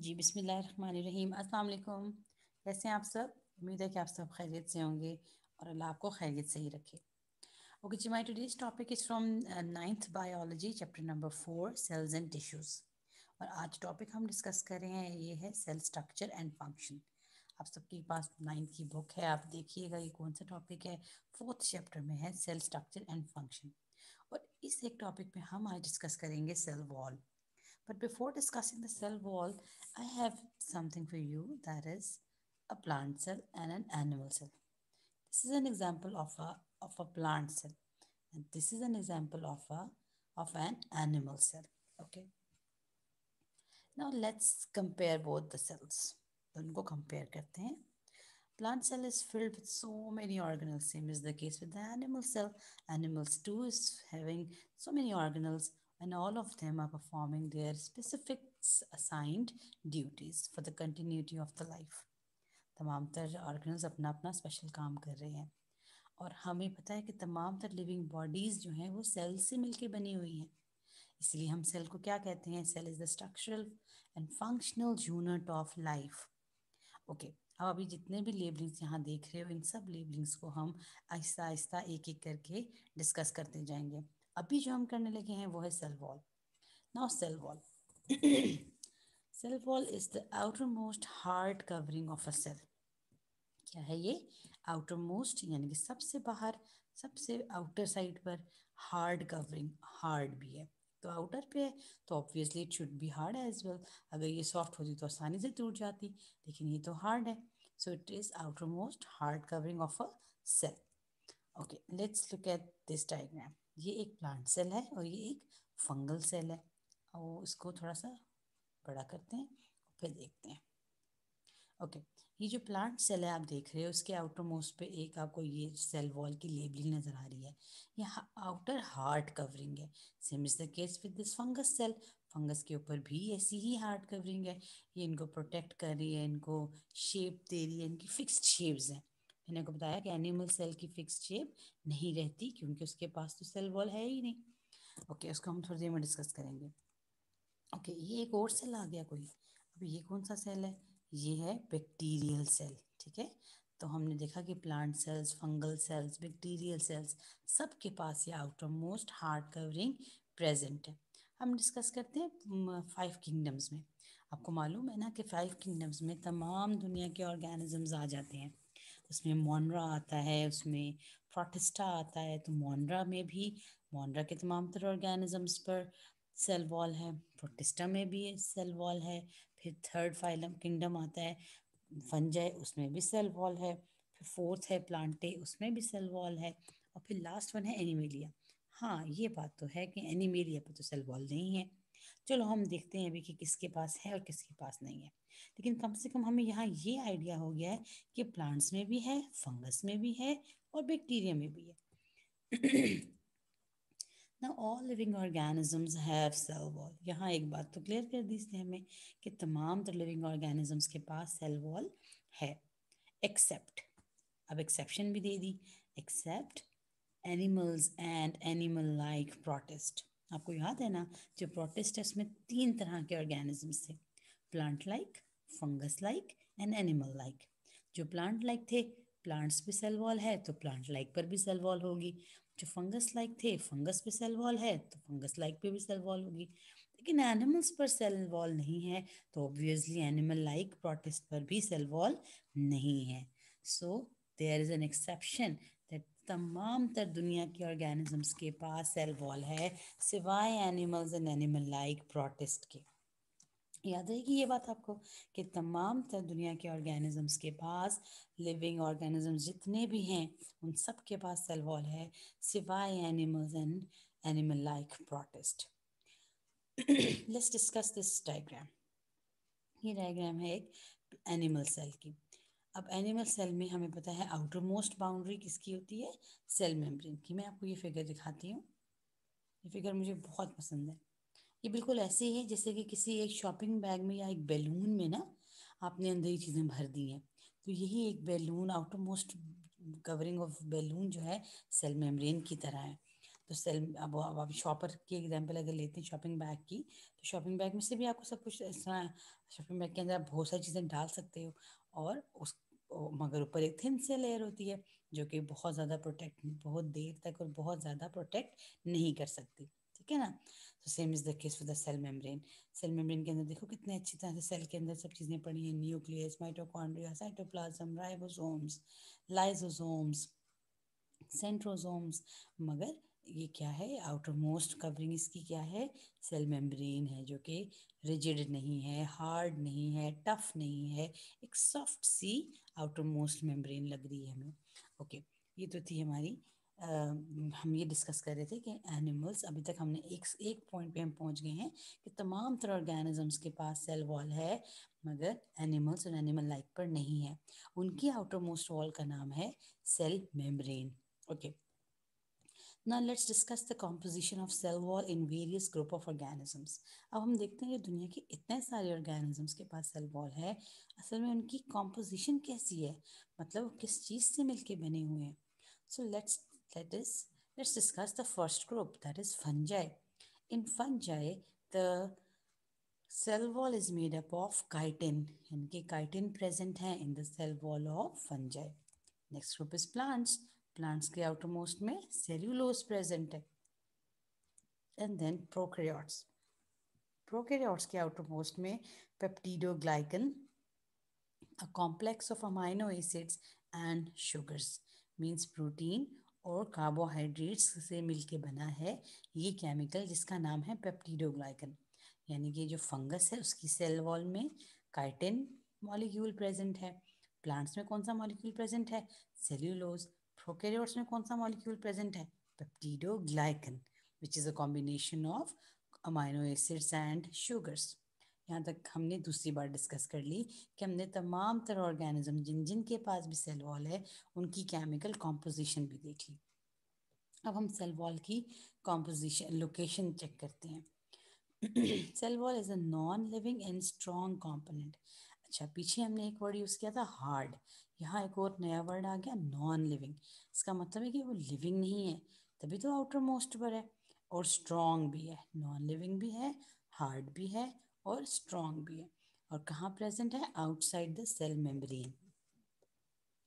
जी बिस्मिल्लाहिर्रहमानिर्रहीम अस्सलाम वालेकुम कैसे हैं आप सब उम्मीद है कि आप सब खैरियत से होंगे और अल्लाह आपको खैरियत से ही रखे ओके जी my today's topic is from ninth biology chapter number four cells and tissues और आज टॉपिक हम डिस्कस कर रहे हैं ये है सेल स्ट्रक्चर एंड फंक्शन आप सबके पास नाइन्थ की बुक है आप देखिएगा ये कौन सा टॉपिक है फोर्थ चैप्टर में है सेल स्ट्रक्चर एंड फंक्शन और इस एक टॉपिक में हम आज डिस्कस करेंगे cell wall But before discussing the cell wall, I have something for you that is a plant cell and an animal cell. This is an example of a, of a plant cell. And this is an example of, a, of an animal cell. Okay. Now let's compare both the cells. Don't go compare करते हैं. Plant cell is filled with so many organelles. Same is the case with the animal cell. Animals too is having so many organelles. and all of them are performing their specific assigned duties for the continuity of the life तमाम तर organs अपना अपना special काम कर रहे हैं और हमें पता है कि तमाम तर लिविंग बॉडीज़ जो हैं वो सेल से मिलके बनी हुई हैं इसलिए हम सेल को क्या कहते हैं cell is the structural and functional unit of life okay अब अभी जितने भी लेबलिंग्स यहाँ देख रहे हो इन सब लेबलिंग्स को हम आहिस्ता आहिस्ता एक एक करके डिस्कस करते जाएंगे अभी जो हम करने लगे हैं वो है cell wall now cell wall cell wall is the outer most hard covering of a cell क्या है ये आउटर मोस्ट यानी कि सबसे बाहर सबसे आउटर साइड पर हार्ड कवरिंग हार्ड भी है तो आउटर पे है तो obviously it should be hard as well अगर ये सॉफ्ट होती तो आसानी से टूट जाती लेकिन ये तो हार्ड है so it is outer most hard covering of a cell okay let's look at this diagram ये एक प्लांट सेल है और ये एक फंगल सेल है और इसको थोड़ा सा बड़ा करते हैं फिर देखते हैं ओके ये जो प्लांट सेल है आप देख रहे हो उसके आउटर मोस्ट पे एक आपको ये सेल वॉल की लेबलिंग नज़र आ रही है यह आउटर हार्ट कवरिंग है same is the case with this fungus cell fungus के ऊपर भी ऐसी ही हार्ट कवरिंग है ये इनको प्रोटेक्ट कर रही है इनको शेप दे रही है इनकी फिक्स्ड शेप्स हैं मैंने आपको बताया कि एनिमल सेल की फिक्स शेप नहीं रहती क्योंकि उसके पास तो सेल वॉल है ही नहीं ओके okay, उसको हम थोड़ी देर में डिस्कस करेंगे ओके okay, ये एक और सेल आ गया कोई अब ये कौन सा सेल है ये है बैक्टीरियल सेल ठीक है तो हमने देखा कि plant cells fungal cells bacterial cells सबके पास ये outer most hard covering present है हम डिस्कस करते हैं फाइव किंगडम्स में आपको मालूम है ना कि फाइव किंगडम्स में तमाम दुनिया के ऑर्गेनिजम्स आ जाते हैं उसमें मोनरा आता है उसमें प्रोटिस्टा आता है तो मोनरा में भी मोनरा के तमाम तरह ऑर्गेनिजम्स पर सेल वॉल है प्रोटिस्टा में भी सेल वॉल है फिर थर्ड फाइलम किंगडम आता है फंजय उसमें भी सेल वॉल है फिर फोर्थ है प्लांटे उसमें भी सेल वॉल है और फिर लास्ट वन है एनिमेलिया हाँ ये बात तो है कि एनिमेलिया पर तो सेल वॉल नहीं है चलो हम देखते हैं अभी कि किसके पास है और किसके पास नहीं है लेकिन कम से कम हमें यहाँ ये आइडिया हो गया है कि प्लांट्स में भी है फंगस में भी है और बैक्टीरिया में भी है ना all living organisms have cell wall यहाँ एक बात तो क्लियर कर दी इसने हमें कि तमाम तो लिविंग ऑर्गेनिजम्स के पास सेल वॉल है एक्सेप्ट अब एक्सेप्शन भी दे दी except animals and animal like protist आपको याद है ना जो प्रोटेस्ट है उसमें तीन तरह के ऑर्गेनिजम्स थे plant like fungus like and animal like जो प्लांट लाइक थे प्लांट्स पे सेल वॉल है तो प्लांट लाइक पर भी सेल वॉल होगी जो फंगस लाइक थे फंगस पे सेल वॉल है तो फंगस लाइक पे भी सेल वॉल होगी लेकिन एनिमल्स पर सेल वॉल नहीं है तो ऑब्वियसली एनिमल लाइक प्रोटिस्ट पर भी सेल वॉल नहीं है so there is an exception that तमाम तर दुनिया के ऑर्गेनिजम्स के पास सेल वॉल है सिवाय animals and animal like protist के याद रहेगी ये बात आपको कि तमाम तर दुनिया के ऑर्गेनिजम्स के पास लिविंग ऑर्गेनिजम्स जितने भी हैं उन सब के पास सेल वॉल है सिवाय animals and animal like protist let's discuss this diagram ये डायग्राम है एक एनिमल सेल की अब एनिमल सेल में हमें पता है आउटर मोस्ट बाउंड्री किसकी होती है सेल मेम्ब्रेन की मैं आपको ये फिगर दिखाती हूँ ये फिगर मुझे बहुत पसंद है ये बिल्कुल ऐसे ही है जैसे कि किसी एक शॉपिंग बैग में या एक बैलून में ना आपने अंदर ही चीज़ें भर दी हैं तो यही एक balloon outer most covering of balloon जो है सेल मेम्ब्रेन की तरह है तो सेल अब अब आप शॉपर की एग्जांपल अगर लेते हैं शॉपिंग बैग की तो शॉपिंग बैग में से भी आपको सब कुछ ऐसा शॉपिंग बैग के अंदर आप बहुत सारी चीज़ें डाल सकते हो और उस मगर ऊपर एक थिन से लेयर होती है जो कि बहुत ज़्यादा प्रोटेक्ट बहुत देर तक और बहुत ज़्यादा प्रोटेक्ट नहीं कर सकती ठीक है ना तो same is the case for the cell membrane cell membrane के अंदर देखो कितने अच्छी तरह से सेल के अंदर सब चीज़ें पड़ी हैं nucleus mitochondria cytoplasm ribosomes lysosomes centrosomes मगर ये क्या है आउटर मोस्ट कवरिंग इसकी क्या है सेल मेम्ब्रेन है जो कि रिजिड नहीं है हार्ड नहीं है टफ नहीं है एक सॉफ्ट सी आउटर मोस्ट मेम्ब्रेन लग रही है हमें ओके ये तो थी हमारी हम ये डिस्कस कर रहे थे कि एनिमल्स अभी तक हमने एक एक पॉइंट पे हम पहुंच गए हैं कि तमाम तरह ऑर्गेनिजम्स के पास सेल वॉल है मगर एनिमल्स और एनिमल लाइफ पर नहीं है उनकी आउटर मोस्ट वॉल का नाम है सेल मेम्ब्रेन ओके ना let's discuss the composition of cell wall in various group of organisms अब हम देखते हैं कि दुनिया के इतने सारे ऑर्गेनिजम्स के पास सेल वॉल है असल में उनकी कॉम्पोजिशन कैसी है मतलब किस चीज़ से मिलके बने हुए हैं so let's That is, let's discuss the first group, that is fungi. In fungi, the cell wall is made up of chitin. इनके chitin present है in the cell wall of fungi. Next group is plants. Plants the outermost में cellulose present है. And then prokaryotes. Prokaryotes के outermost में peptidoglycan, a complex of amino acids and sugars, means protein और carbohydrates से मिलके बना है ये केमिकल जिसका नाम है पेप्टीडोग्लाइकन यानी कि जो फंगस है उसकी सेल वॉल में काइटिन मॉलिक्यूल प्रेजेंट है प्लांट्स में कौन सा मॉलिक्यूल प्रेजेंट है सेल्यूलोज प्रोकैरियोट्स में कौन सा मॉलिक्यूल प्रेजेंट है peptidoglycan which is a combination of amino acids and sugars यहाँ तक हमने दूसरी बार डिस्कस कर ली कि हमने तमाम तर ऑर्गेनिज्म जिन जिन के पास भी सेल वॉल है उनकी केमिकल कॉम्पोजिशन भी देख ली अब हम सेल वॉल की कॉम्पोजिशन लोकेशन चेक करते हैं cell wall is a non living and strong component अच्छा पीछे हमने एक वर्ड यूज़ किया था हार्ड यहाँ एक और नया वर्ड आ गया नॉन लिविंग इसका मतलब है कि वो लिविंग नहीं है तभी तो आउटर मोस्ट पर है और स्ट्रॉन्ग भी है नॉन लिविंग भी है हार्ड भी है और स्ट्रॉन्ग भी है और कहाँ प्रेजेंट है आउटसाइड द सेल मेम्ब्रेन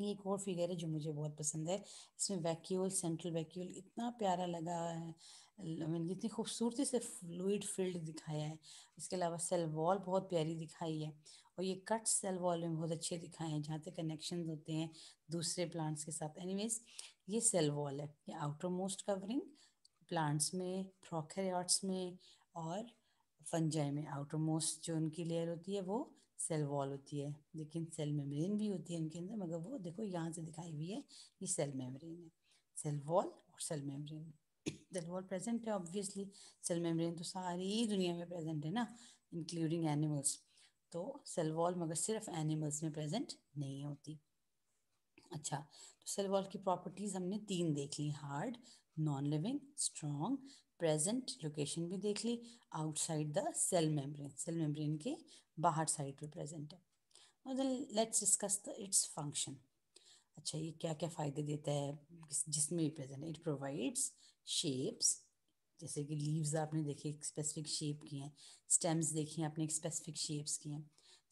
ये एक और फिगर है जो मुझे बहुत पसंद है इसमें वैक्यूल सेंट्रल वैक्यूल इतना प्यारा लगा है मीन इतनी खूबसूरती से फ्लूड फील्ड दिखाया है इसके अलावा सेल वॉल बहुत प्यारी दिखाई है और ये कट सेल वॉल में बहुत अच्छे दिखाए हैं जहाँ तक कनेक्शन होते हैं दूसरे प्लांट्स के साथ एनीवेज ये सेल वॉल है ये आउटर मोस्ट कवरिंग प्लांट्स में प्रोकैरियोट्स में और फंजाई में आउटर मोस्ट जो उनकी लेयर होती है वो सेल वॉल होती है लेकिन सेल मेम्ब्रेन भी होती है इनके अंदर मगर वो देखो यहाँ से दिखाई हुई है ये सेल मेम्ब्रेन है सेल वॉल और cell membrane cell wall present है ऑब्वियसली सेल मेम्ब्रेन तो सारी दुनिया में प्रेजेंट है ना इंक्लूडिंग एनिमल्स तो सेल वॉल मगर सिर्फ एनिमल्स में प्रेजेंट नहीं होती अच्छा तो सेल वॉल की प्रॉपर्टीज़ हमने तीन देख ली hard non living strong present location भी देख ली outside the cell membrane cell membrane के बाहर साइड पे प्रेजेंट है let's discuss the its function अच्छा ये क्या क्या फ़ायदे देता है जिसमें भी प्रेजेंट है इट प्रोवाइड्स शेप्स जैसे कि लीव्स आपने देखे एक स्पेसिफिक शेप की हैं स्टेम्स देखी हैं आपने एक स्पेसिफिक शेप्स की हैं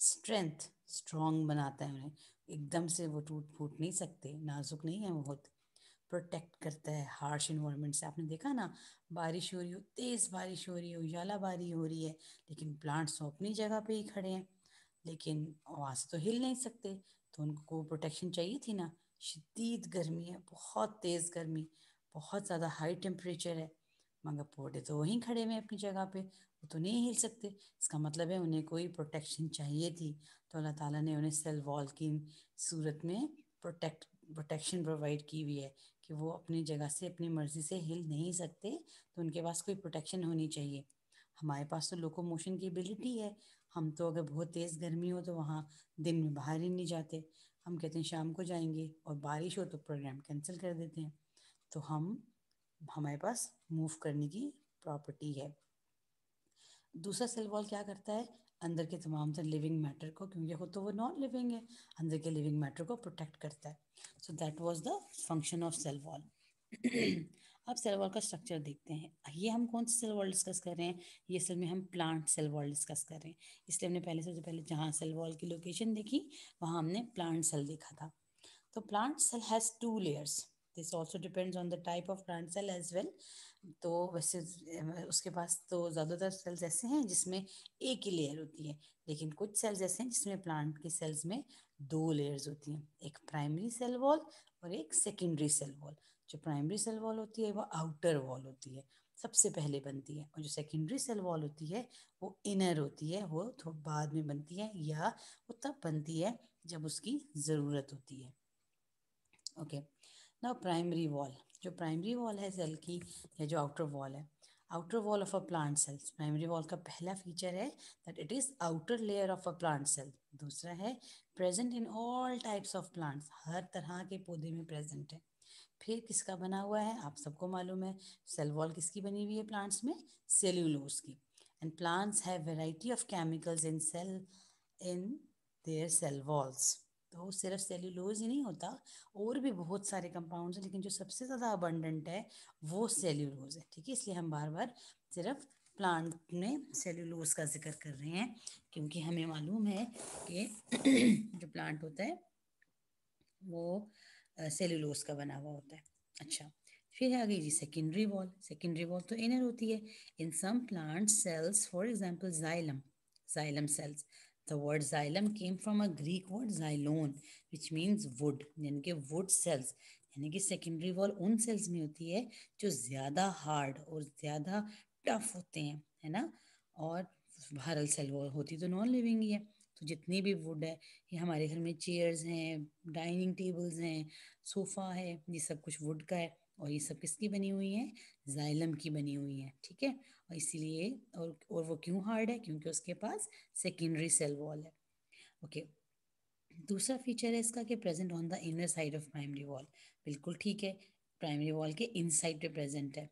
स्ट्रेंथ स्ट्रॉन्ग बनाता है उन्हें एकदम से वो टूट फूट नहीं सकते नाजुक नहीं है बहुत प्रोटेक्ट करता है हार्श इन्वायरमेंट से आपने देखा ना बारिश हो रही हो तेज़ बारिश हो रही हो बारी हो रही है लेकिन प्लांट्स तो अपनी जगह पे ही खड़े हैं लेकिन आवाज़ तो हिल नहीं सकते तो उनको प्रोटेक्शन चाहिए थी ना शदीद गर्मी है बहुत तेज़ गर्मी बहुत ज़्यादा हाई टेम्परेचर है मगर पौधे तो वहीं खड़े हुए अपनी जगह पे वो तो नहीं हिल सकते इसका मतलब है उन्हें कोई प्रोटेक्शन चाहिए थी तो अल्लाह ताला ने उन्हें सेल वॉल की सूरत में प्रोटेक्ट प्रोटेक्शन प्रोवाइड की हुई है कि वो अपनी जगह से अपनी मर्ज़ी से हिल नहीं सकते तो उनके पास कोई प्रोटेक्शन होनी चाहिए हमारे पास तो लोको मोशन की एबिलिटी है हम तो अगर बहुत तेज़ गर्मी हो तो वहाँ दिन में बाहर ही नहीं जाते हम कहते हैं शाम को जाएंगे और बारिश हो तो प्रोग्राम कैंसिल कर देते हैं तो हम हमारे पास मूव करने की प्रॉपर्टी है दूसरा सेल वॉल क्या करता है अंदर के तमाम से लिविंग मैटर को क्योंकि खुद तो वो नॉन लिविंग है अंदर के लिविंग मैटर को प्रोटेक्ट करता है so that was the function of cell wall अब सेल वॉल का स्ट्रक्चर देखते हैं ये हम कौन सी सेल वॉल डिस्कस कर रहे हैं ये असल में हम प्लांट सेल वॉल डिस्कस कर रहे हैं इसलिए हमने पहले सबसे पहले जहाँ सेल वॉल की लोकेशन देखी वहाँ हमने प्लांट सेल देखा था तो plant cell has two layers this also depends on the type of plant cell as well तो वैसे उसके पास तो ज़्यादातर सेल्स ऐसे हैं जिसमें एक ही लेयर होती है लेकिन कुछ सेल्स ऐसे हैं जिसमें प्लांट की सेल्स में दो लेयर्स होती हैं एक प्राइमरी सेल वॉल और एक सेकेंडरी सेल वॉल जो प्राइमरी सेल वॉल होती है वो आउटर वॉल होती है सबसे पहले बनती है और जो सेकेंडरी सेल वॉल होती है वो इनर होती है वो थोड़ा बाद में बनती है या वो तब बनती है जब उसकी ज़रूरत होती है ओके okay. ना प्राइमरी वॉल जो प्राइमरी वॉल है सेल की या जो आउटर वॉल है outer wall of a plant cells primary wall का पहला फीचर है that it is outer layer of a plant cell दूसरा है present in all types of plants हर तरह के पौधे में प्रेजेंट है फिर किसका बना हुआ है आप सबको मालूम है सेल वॉल किसकी बनी हुई है प्लांट्स में सेल्यूलोज की and plants have variety of chemicals in cell in their cell walls तो सिर्फ सेल्यूलोज ही नहीं होता और भी बहुत सारे कंपाउंड्स हैं लेकिन जो सबसे ज़्यादा अबंडेंट है वो सेल्यूलोज है ठीक है इसलिए हम बार बार सिर्फ प्लांट में सेल्यूलोज का जिक्र कर रहे हैं क्योंकि हमें मालूम है कि जो प्लांट होता है वो सेल्यूलोज का बना हुआ होता है अच्छा फिर आ गई जी सेकेंडरी वॉल सेकेंडरी वॉल तो इनर होती है in some plant cells for example xylem xylem cells The word xylem came from a Greek word xylon, which means wood, यानी कि wood cells, यानी कि secondary wall उन cells में होती है जो ज़्यादा hard और ज़्यादा tough होते हैं है ना और भारल सेल वॉल होती तो नॉन लिविंग ही है तो जितनी भी वुड है ये हमारे घर में चेयर्स हैं डाइनिंग टेबल्स हैं सोफ़ा है ये सब कुछ वुड का है और ये सब किसकी बनी हुई है जाइलम की बनी हुई है ठीक है और इसीलिए और और वो क्यों हार्ड है क्योंकि उसके पास सेकेंडरी सेल वॉल है ओके दूसरा फीचर है इसका कि present on the inner side of primary wall बिल्कुल ठीक है प्राइमरी वॉल के इन साइड पे प्रेजेंट है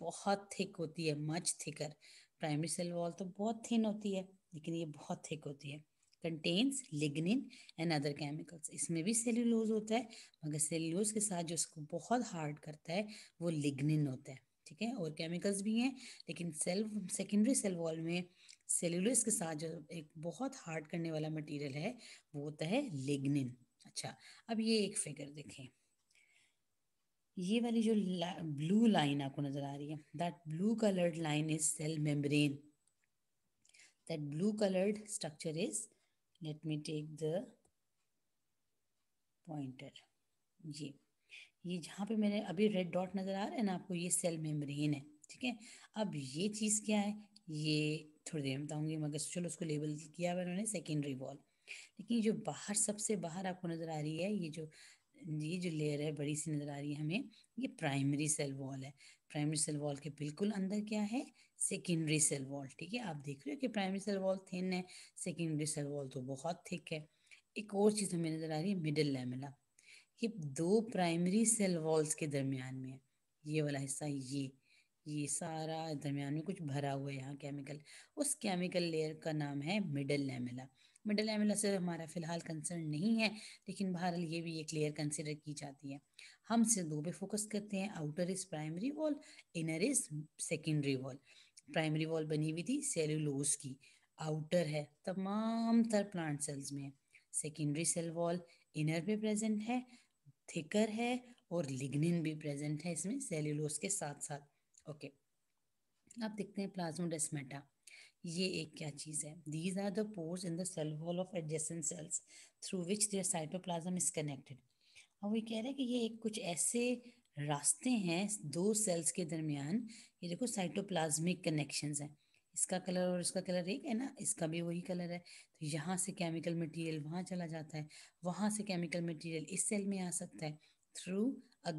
बहुत थिक होती है much thicker primary cell wall तो बहुत थिन होती है लेकिन ये बहुत थिक होती है contains lignin and other chemicals इसमें भी सेल्यूलोज होता है मगर सेल्यूलोज के साथ जो इसको बहुत हार्ड करता है वो लिग्निन होता है ठीक है और केमिकल्स भी हैं लेकिन सेल सेकेंडरी सेल वॉल में सेल्यूलोज के साथ जो एक बहुत हार्ड करने वाला मटेरियल है वो होता है लिग्निन अच्छा अब ये एक फिगर देखें ये वाली जो ला, ब्लू लाइन आपको नजर आ रही है that blue coloured line is cell membrane that blue coloured structure is let me take the pointer ये ये जहाँ पे मैंने अभी रेड डॉट नज़र आ रहा है ना आपको ये सेल मेम्ब्रेन है ठीक है अब ये चीज़ क्या है ये थोड़ी देर में बताऊँगी मगर चलो उसको लेबल किया हुआ उन्होंने सेकेंडरी वॉल लेकिन जो बाहर सबसे बाहर आपको नज़र आ रही है ये जो ये जो लेयर है बड़ी सी नज़र आ रही है हमें ये प्राइमरी सेल वॉल है प्राइमरी सेल वॉल के बिल्कुल अंदर क्या है सेकेंडरी सेल वॉल ठीक है आप देख रहे हो कि प्राइमरी सेल वॉल थिन है सेकेंडरी सेल वॉल तो बहुत थिक है एक और चीज़ हमें नज़र आ रही है मिडिल लेमेला ये दो प्राइमरी सेल वॉल्स के दरमियान में है ये वाला हिस्सा ये ये सारा दरमियान में कुछ भरा हुआ है यहाँ केमिकल उस केमिकल लेयर का नाम है मिडल लेमेला मिडल लेमेला से हमारा फिलहाल कंसर्न नहीं है लेकिन बहरहाल ये भी एक लेयर कंसिडर की जाती है हम सिर्फ दो पे फोकस करते हैं outer is primary wall inner is secondary wall primary wall बनी हुई थी सेलुलोज की आउटर है तमाम तर प्लांट सेल्स में सेकेंडरी सेल वॉल इनर पे प्रेजेंट है थिकर है और लिग्निन भी प्रेजेंट है इसमें सेलुलोज के साथ साथ ओके अब देखते हैं प्लाज्मोडेस्मेटा ये एक क्या चीज़ है these are the pores in the cell wall of adjacent cells through which their cytoplasm is connected और वो कह रहे हैं कि ये एक कुछ ऐसे रास्ते हैं दो सेल्स के दरमियान ये देखो साइटोप्लाज्मिक कनेक्शंस हैं इसका कलर और इसका कलर एक है ना इसका भी वही कलर है तो यहाँ से केमिकल मटेरियल वहाँ चला जाता है वहाँ से केमिकल मटेरियल इस सेल में आ सकता है थ्रू अ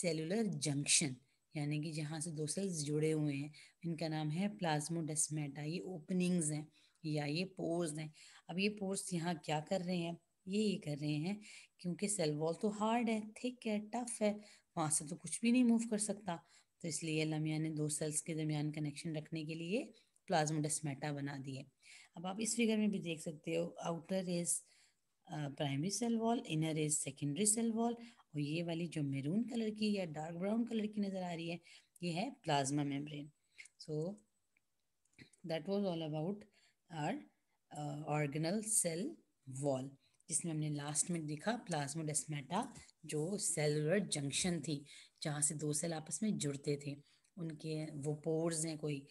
सेलुलर जंक्शन यानी कि जहाँ से दो सेल्स जुड़े हुए हैं इनका नाम है प्लाज्मोडेस्मेटा ये ओपनिंग्स हैं या ये पोर्स हैं अब ये पोर्स यहाँ क्या कर रहे हैं ये ये कर रहे हैं क्योंकि सेल वॉल तो हार्ड है थिक है टफ है वहाँ से तो कुछ भी नहीं मूव कर सकता तो इसलिए लमिया ने दो सेल्स के दरमियान कनेक्शन रखने के लिए प्लाज्मोडेस्मेटा बना दिए अब आप इस फिगर में भी देख सकते हो outer is primary cell wall inner is secondary cell wall और ये वाली जो मेरून कलर की या डार्क ब्राउन कलर की नज़र आ रही है ये है plasma membrane so that was all about our organelle cell wall जिसमें हमने लास्ट में देखा प्लाज्मोडेस्मेटा जो सेलुलर जंक्शन थी जहाँ से दो सेल आपस में जुड़ते थे उनके वो पोर्स हैं कोई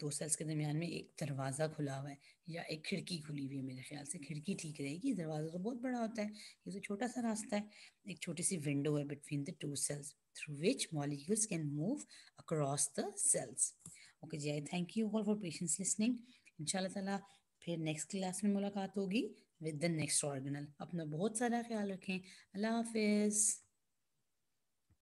दो सेल्स के दरमियान में एक दरवाज़ा खुला हुआ है या एक खिड़की खुली हुई है मेरे ख्याल से खिड़की ठीक रहेगी दरवाज़ा तो बहुत बड़ा होता है ये तो छोटा सा रास्ता है एक छोटी सी विंडो है between the two cells through which molecules can move across the cells okay जी I thank you all for patience listening इंशाल्लाह ताला फिर नेक्स्ट क्लास में मुलाकात होगी विद द नेक्स्ट ऑर्गेनल अपना बहुत सारा ख्याल रखें अल्लाह हाफिज़